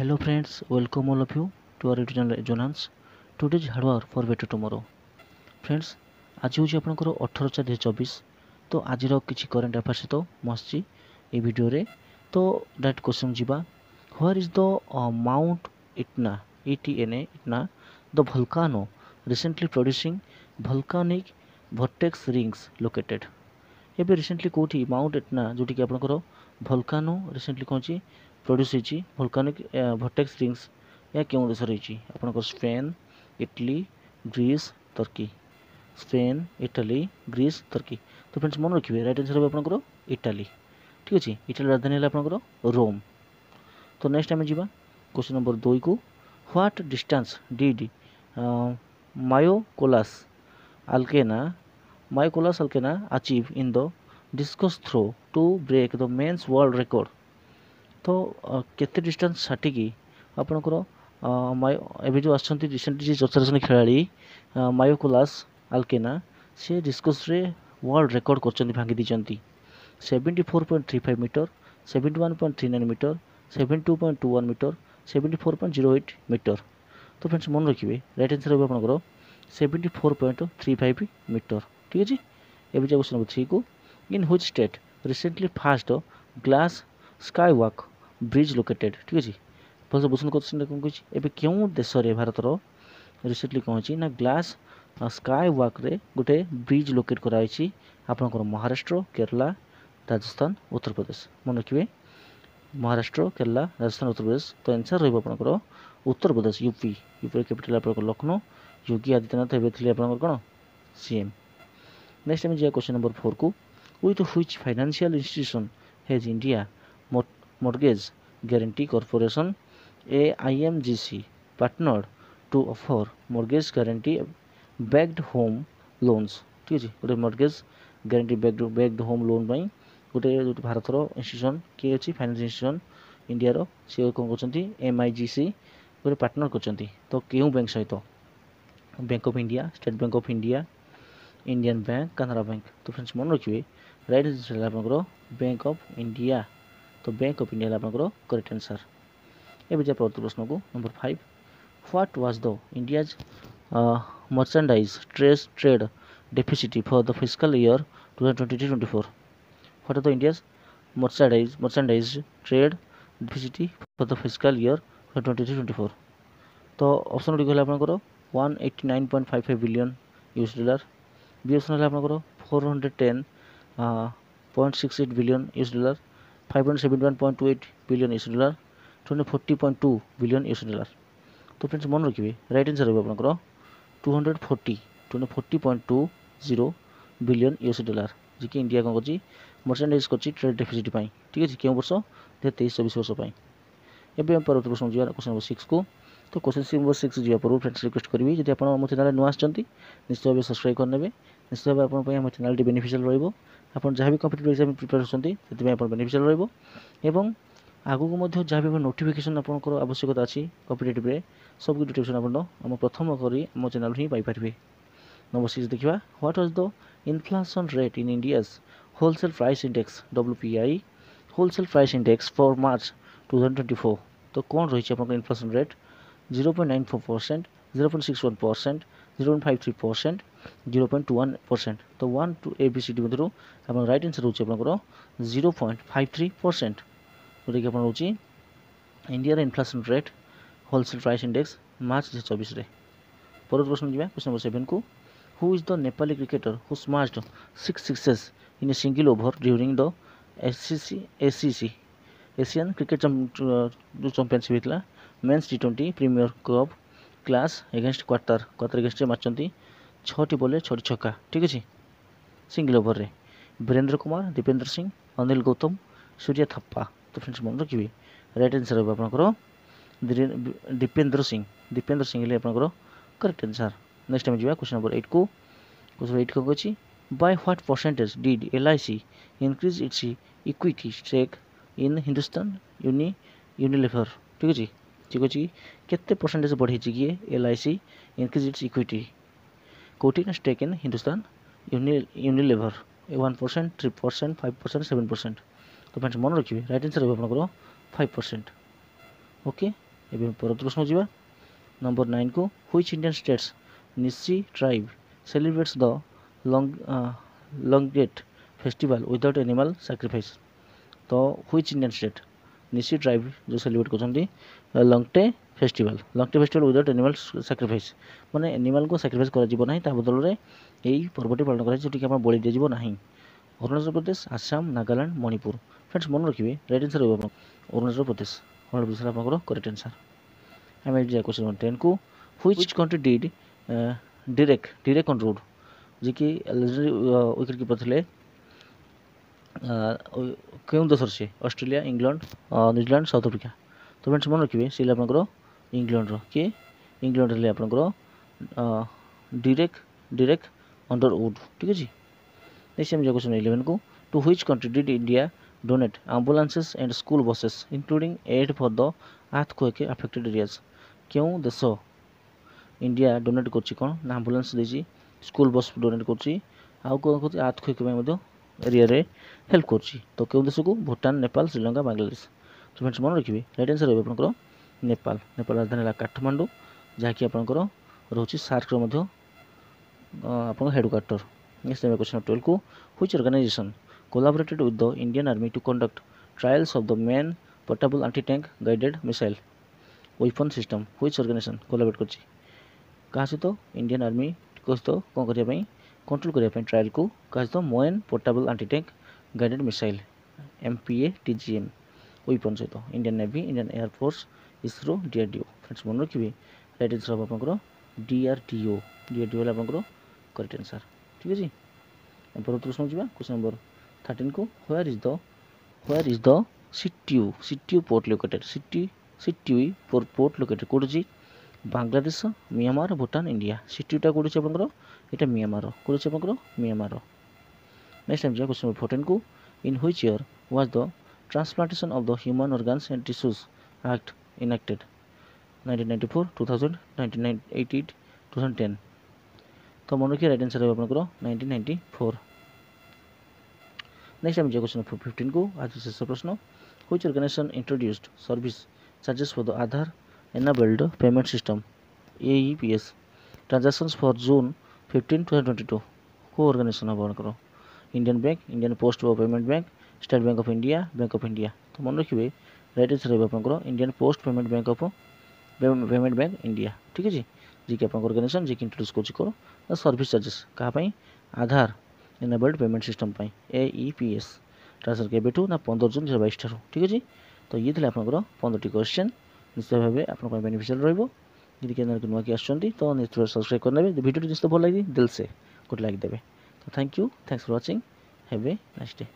hello friends welcome all of you to our youtube channel jonans today's hard work for better tomorrow friends ଆଜି ହେଉଛି ଆପଣଙ୍କର ଅଠର ଚାରି ଦୁଇ ହଜାର ଚବିଶ ତ ଆଜିର କିଛି କରେଣ୍ଟ ଆଫେୟାର୍ସ ସହିତ ମୁଁ ଆସିଛି ଏଇ ଭିଡ଼ିଓରେ ତ ଡାଇରେକ୍ଟ କ୍ୱେଶ୍ଚନ୍ ଯିବା where is the mount Etna E T N A Etna the volcano recently producing volcanic vortex rings located ଏବେ ରିସେଣ୍ଟଲି କେଉଁଠି ମାଉଣ୍ଟ ଏଟ୍ନା ଯେଉଁଠିକି ଆପଣଙ୍କର ଭଲକାନୋ ରିସେଣ୍ଟଲି କ'ଣ ଅଛି ପ୍ରଡ୍ୟୁସ୍ ହେଇଛି ଭୋଲ୍କାନିକ୍ ଭର୍ଟେକ୍ସ ରିଙ୍ଗସ୍ ଏହା କେଉଁ ଦେଶରେ ହେଇଛି ଆପଣଙ୍କର Spain Italy Greece Turkey Spain Italy Greece Turkey ତ ଫ୍ରେଣ୍ଡସ୍ ମନେ ରଖିବେ ରାଇଟ୍ ଆନ୍ସର୍ ହେବ ଆପଣଙ୍କର ଇଟାଲି ଠିକ୍ ଅଛି ଇଟାଲି ରାଜଧାନୀ ହେଲା ଆପଣଙ୍କର ରୋମ୍ ତ ନେକ୍ସଟ୍ ଆମେ ଯିବା क्वेश्चन नंबर दुई को what distance did Mykolas Alekna Mykolas Alekna achieve in the discus throw to break the men's world record ତ କେତେ ଡିଷ୍ଟାନ୍ସ ଷାଠିକି ଆପଣଙ୍କର ମାୟ ଏବେ ଯେଉଁ ଆସୁଛନ୍ତି ରିସେଣ୍ଟଲି ଯିଏ ଯୁକ୍ତରାଜ ଖେଳାଳି ମାୟୋକୋଲାସ୍ ଆଲକେନା ସେ ଡିସ୍କସ୍ରେ ୱାର୍ଲଡ଼ ରେକର୍ଡ଼ କରିଛନ୍ତି ଭାଙ୍ଗି ଦେଇଛନ୍ତି seventy four point three five metre seventy one point three nine metre seventy two point two one metre seventy four point zero eight metre ତ ଫ୍ରେଣ୍ଡସ୍ ମନେ ରଖିବେ ରାଇଟ୍ ଆନ୍ସର୍ ହେବ ଆପଣଙ୍କର seventy four point three five metre ଠିକ୍ ଅଛି ଏବେ ଯାଏ question number ଥ୍ରୀକୁ in which state recently first glass skywalk bridge located ଠିକ୍ ଅଛି ଭଲସେ ବୁଝନ୍ତୁ କୋଶ୍ଚିନ୍ଟା କ'ଣ କହିଛି ଏବେ କେଉଁ ଦେଶରେ ଭାରତର ରିସେଣ୍ଟଲି କ'ଣ ହେଇଛି ନା ଗ୍ଲାସ୍ ସ୍କାଏ ୱାକ୍ରେ ଗୋଟେ ବ୍ରିଜ୍ ଲୋକେଟ୍ କରାଯାଇଛି ଆପଣଙ୍କର ମହାରାଷ୍ଟ୍ର କେରଲା ରାଜସ୍ଥାନ ଉତ୍ତରପ୍ରଦେଶ ମନେ ରଖିବେ ମହାରାଷ୍ଟ୍ର କେରଲା ରାଜସ୍ଥାନ ଉତ୍ତରପ୍ରଦେଶ ତ ଆନ୍ସର୍ ରହିବ ଆପଣଙ୍କର ଉତ୍ତରପ୍ରଦେଶ ୟୁପି ୟୁପିର କ୍ୟାପିଟାଲ୍ ଆପଣଙ୍କର ଲକ୍ଷ୍ନୌ योगी आदित्यनाथ एवं थे आप कौन सीएम नेक्स्ट आम जा क्वेश्चन नंबर फोर को with which financial institution has India Mortgage Guarantee Corporation AIMGC partnered to offer mortgage guarantee backed home loans ঠিক আছে ଗୋଟେ mortgage guarantee backed backed home loan ପାଇଁ ଗୋଟେ ଯୋଉଠି ଭାରତର ଇନଷ୍ଟିଟ୍ୟୁସନ୍ କିଏ ଅଛି ଫାଇନାନ୍ସ ଇନଷ୍ଟିଟ୍ୟୁସନ୍ ଇଣ୍ଡିଆର ସିଏ କ'ଣ କରୁଛନ୍ତି ଏମ୍ଆଇଜିସି ଗୋଟେ ପାର୍ଟନର କରୁଛନ୍ତି ତ କେଉଁ ବ୍ୟାଙ୍କ ସହିତ Bank of India State Bank of India Indian Bank Canara Bank ତ ଫ୍ରେଣ୍ଡସ୍ ମନେ ରଖିବେ ରାଇଟ୍ ଆପଣଙ୍କର Bank of India bank bank India India ହେଲା ଆପଣଙ୍କର କରେକ୍ଟ ଆନ୍ସର୍ ଏବେ ଯାଏ ପରବର୍ତ୍ତୀ ପ୍ରଶ୍ନକୁ number five what was the India's merchandise trace trade deficit for the physical year thousand twenty three twenty four what the India's merchandise merchandise trade deficit for the physical year twenty three twenty four तो option गुड़ी तो uh, तो है आपंकर one eighty nine point five five billion US dollar B option है आपंकर four hundred ten point six eight billion US dollar five hundred seventy one point two eight billion US dollar two hundred forty point two billion US dollar তো friends মনে রাখবে right answer হবে আপনার two hundred forty two hundred forty point two zero billion US dollar যিকি India କ'ଣ କରୁଛି ମର୍ଚାଣ୍ଡାଇଜ୍ କରୁଛି trade deficit ପାଇଁ ଠିକ୍ ଅଛି କେଉଁ ବର୍ଷ ଦୁଇ ହଜାର ତେଇଶ ଚବିଶ ବର୍ଷ ପାଇଁ ଏବେ ଆମେ ପରବର୍ତ୍ତୀ ପ୍ରଶ୍ନ ଯିବା କ୍ୱେଶ୍ଚନ୍ ନମ୍ବର ସିକ୍ସକୁ তো কোশ্ଚିନ୍ নম্বর সিক্স ଯିବା ପୂର୍ବରୁ ଫ୍ରେଣ୍ଡସ୍ ରିକ୍ୱେଷ୍ଟ କରିବି ଯଦି ଆପଣ ଆମ ଚ୍ୟାନେଲ୍ ନୂଆ ଆସିଛନ୍ତି ନିଶ୍ଚିତ ଭାବେ ସବସ୍କ୍ରାଇବ୍ କରିନେବେ ନିଶ୍ଚିତ ଭାବେ ଆପଣଙ୍କ ପାଇଁ ଆମ ଚ୍ୟାନେଲ୍ଟି ବେନିଫିସିଆଲ୍ ରହିବ ଆପଣ ଯାହା ବି କମ୍ପିଟେଟିଭ୍ ଏକ୍ଜାମ୍ ପ୍ରିପେୟାର୍ ହେଉଛନ୍ତି ସେଥିପାଇଁ ଆପଣ ବେନିଫିସିଆଲ୍ ରହିବ ଏବଂ ଆଗକୁ ମଧ୍ୟ ଯାହା ବି ନୋଟିଫିକେସନ୍ ଆପଣଙ୍କର ଆବଶ୍ୟକତା ଅଛି କମ୍ପିଟେଟିଭ୍ରେ ସବୁ ନୋଟିଫିକେସନ୍ ଆପଣ ଆମ ପ୍ରଥମ କରି ଆମ ଚ୍ୟାନେଲ୍ରୁ ହିଁ ପାଇପାରିବେ ନମ୍ବର ସିକ୍ସ ଦେଖିବା what was the inflation rate in India's wholesale price index W P I wholesale price index for March two thousand twenty four तो कौन रही आपको inflation rate 0.94 percent 0.61 percent 0.53 percent 0.21 percent ତ one two A B C D ମଧ୍ୟରୁ ଆପଣଙ୍କ right answer ହେଉଛି ଆପଣଙ୍କର zero point five three percent ଯେଉଁଟାକି ଆପଣ ରହୁଛି ଇଣ୍ଡିଆର inflation rate wholesale price index March ଦୁଇ ହଜାର ଚବିଶରେ ପରବର୍ତ୍ତୀ ପ୍ରଶ୍ନ ଯିବା କ୍ୱେଶ୍ଚନ୍ ନମ୍ବର ସେଭେନ୍କୁ who is the Nepali cricketer who smashed six sixes in a single over during the S C C S C C Asian cricket ଯେଉଁ ଚାମ୍ପିଅନସିପ୍ ହେଇଥିଲା men's T twenty premier cup class against quarter quarter ଏଗେନଷ୍ଟରେ ମାରିଛନ୍ତି ଛଅଟି ବୋଲରେ ଛଅଟି ଛକା ଠିକ୍ ଅଛି single ଓଭରରେ ବୀରେନ୍ଦ୍ର କୁମାର ଦୀପେନ୍ଦ୍ର ସିଂ ଅନିଲ ଗୌତମ ସୂର୍ଯ୍ୟ ଥାପ୍ପା ତ ଫ୍ରେଣ୍ଡସ୍ ମନେ ରଖିବେ ରାଇଟ୍ ଆନ୍ସର୍ ହେବ ଆପଣଙ୍କର ଦୀପେନ୍ଦ୍ର ସିଂ ଦୀପେନ୍ଦ୍ର ସିଂ ହେଲେ ଆପଣଙ୍କର କରେକ୍ଟ ଆନ୍ସର୍ ନେକ୍ସଟ ଆମେ ଯିବା କ୍ୱେଶ୍ଚନ୍ ନମ୍ବର ଏଇଟ୍କୁ କ୍ୱେଶ୍ଚନ୍ ଏଇଟ୍ କ'ଣ କହିଛି by what percentage did LIC increase its equity stake in Hindustan Uni Unilever ठीक है जी ଠିକ୍ କେତେ ପରସେଣ୍ଟେଜ୍ ବଢ଼େଇଛି କିଏ L I C increase its equity କୋଉଠି ନା stake in Hindustan uni Unilever one percent three percent five percent seven percent ତ friends ମନେ ରଖିବେ ରାଇଟ୍ ଆନ୍ସର୍ ହେବ ଆପଣଙ୍କର ଫାଇଭ୍ ପରସେଣ୍ଟ ଓକେ ଏବେ ପର ପ୍ରଶ୍ନ ଯିବା ନମ୍ବର ନାଇନ୍କୁ which Indian states Nyishi tribe celebrates the ଲଙ୍ଗ Longte festival without animal sacrifice ତ which Indian state Nyishi tribe ଯେଉଁ ସେଲିବ୍ରେଟ୍ କରୁଛନ୍ତି Longte festival Longte festival without animal sacrifice ମାନେ ଆନିମାଲ୍କୁ ସାକ୍ରିଫାଇସ୍ କରାଯିବ ନାହିଁ ତା ବଦଳରେ ଏହି ପର୍ବଟି ପାଳନ କରାଯାଏ ଯେଉଁଠିକି ଆମର ବଳି ଦିଆଯିବ ନାହିଁ ଅରୁଣାଚଳ ପ୍ରଦେଶ ଆସାମ ନାଗାଲାଣ୍ଡ ମଣିପୁର ଫ୍ରେଣ୍ଡସ୍ ମନେ ରଖିବେ ରାଇଟ୍ ଆନ୍ସର୍ ହେବ ଆପଣ ଅରୁଣାଚଳ ପ୍ରଦେଶ ଅରୁଣାଚଳ ପ୍ରଦେଶ ଆପଣଙ୍କର କରେକ୍ଟ ଆନ୍ସର୍ ଆମେ ଯିବା କ୍ୱେଶ୍ଚନ୍ ନମ୍ବର ଟେନ୍କୁ ହୁଇଚ୍ କଣ୍ଟ୍ରି ଡିଡ୍ ଡିରେକ୍ ଡିରେକ୍ ଅନ୍ ରୋଡ଼ ଯିଏକି ଲେଜେଣ୍ଡାରୀ ୱିକେଟ୍ କିପର୍ ଥିଲେ କେଉଁ ଦେଶର ସିଏ Australia England New Zealand South Africa ତ ଫ୍ରେଣ୍ଡସ୍ ମନେ ରଖିବେ ସିଏ ହେଲେ ଆପଣଙ୍କର ଇଂଲଣ୍ଡର କିଏ ଇଂଲଣ୍ଡ ହେଲେ ଆପଣଙ୍କର ଡିରେକ୍ଟ ଡିରେକ୍ ଅଣ୍ଡର ଉଡ୍ ଠିକ୍ ଅଛି ନେକ୍ସଟ ଆମେ ଯାଉ କ୍ୱେଶ୍ଚନ୍ ଇଲେଭେନ୍କୁ to which country did India donate ambulances and school buses including aid for the earthquake affected areas କେଉଁ ଦେଶ ଇଣ୍ଡିଆ ଡୋନେଟ୍ କରୁଛି କ'ଣ ନା ଆମ୍ବୁଲାନ୍ସ ଦେଇଛି ସ୍କୁଲ ବସ୍ ଡୋନେଟ୍ କରୁଛି ଆଉ କ'ଣ କରୁଛି ଆର୍ଥ କ୍ୱେକ୍ ପାଇଁ ମଧ୍ୟ एरिया हेल्प कर तो क्यों देश को भूटान नेपाल श्रीलंका बांग्लादेश तो फ्रेंड्स मन रखिए रईट आंसर रही आप नेपाल नेपाल राजधानी है काठमांडू जहाँकि आपंकर रोचे सार्क आपडक्वाटर नेक्स्ट नेम क्वेश्चन ट्वेल्व को which organization collaborated with the Indian Army to conduct trials of the man portable anti tank guided missile weapon system which organization collaborate कर सहित इंडियान आर्मी सहित कौन करने କଣ୍ଟ୍ରୋଲ କରିବା ପାଇଁ ଟ୍ରାଏଲ୍କୁ କୁହାଯାଇଥିବା man portable anti tank guided missile M P A T G M weapon ସହିତ Indian Navy Indian Air Force ISRO DRDO friends ମନେ ରଖିବେ ରାଇଟ୍ ଆନ୍ସର୍ ହେବ ଆପଣଙ୍କର ଡିଆର୍ଡିଓ ଡିଆର୍ଡିଓ ହେଲା ଆପଣଙ୍କର କରେକ୍ଟ ଆନ୍ସର୍ ଠିକ୍ ଅଛି ପରବର୍ତ୍ତୀ ପ୍ରଶ୍ନ ଯିବା କ୍ୱେଶ୍ଚନ୍ ନମ୍ବର ଥାର୍ଟିନ୍କୁ where is the where is the Sittwe Sittwe port located city Sittwe port located କେଉଁଠି ଅଛି ବାଂଲାଦେଶ ମିଆଁମାର ଭୁଟାନ ଇଣ୍ଡିଆ সিটিটা করেছে আপনার ଆପଣଙ୍କର ଏଇଟା ମିଆଁମାର আপনার ଅଛି ଆପଣଙ୍କର ମିଆଁମାର যাওয়া কোশ্চেন ଯିବା কু in which in was year was the transplantation of the human tissues and tissues nineteen ninety four two thousand nineteen nine eight eight two thousand ten তো মনে কি রাইট অ্যান্সার হবে আপনার নাইনটিন নাইনটি ফোর নেক্সট আমি যে question fifteen কু আজ শেষ প্রশ্ন which organization introduced service charges for the Aadhaar payment enabled payment system AEPS transactions for June 15 2022 को ऑर्गेनाइजेशन अवार्ड करो Indian Bank Indian Post Payment Bank State Bank of India Bank of India तो मन रखिए right answer है आपंकर Indian Post Payment Bank of Payment Bank India ठीक है जी जी कि आपको जी इंट्रोड्यूस कर सर्विस चार्जेस क्या Aadhaar enabled payment system AEPS transfer केवठू ना पंद्रह जून दुई हजार बैस ठीक है तो ये थे आप पंद्रह क्वेश्चन ନିଶ୍ଚୟ ଭାବେ ଆପଣଙ୍କ ପାଇଁ ବେନିଫିସିଆଲ୍ ରହିବ ଯଦି କେନ୍ଦ୍ର ନୂଆ କି ଆସୁଛନ୍ତି ତ ନିଶ୍ଚୟ ସବସ୍କ୍ରାଇବ୍ କରିନେବେ ଭିଡ଼ିଓଟି ନିଶ୍ଚିତ ଭଲ ଲାଗି ଦିଲ୍ସେ ଗୋଟେ ଲାଇକ୍ ଦେବେ ତ thank you thanks for watching have a nice day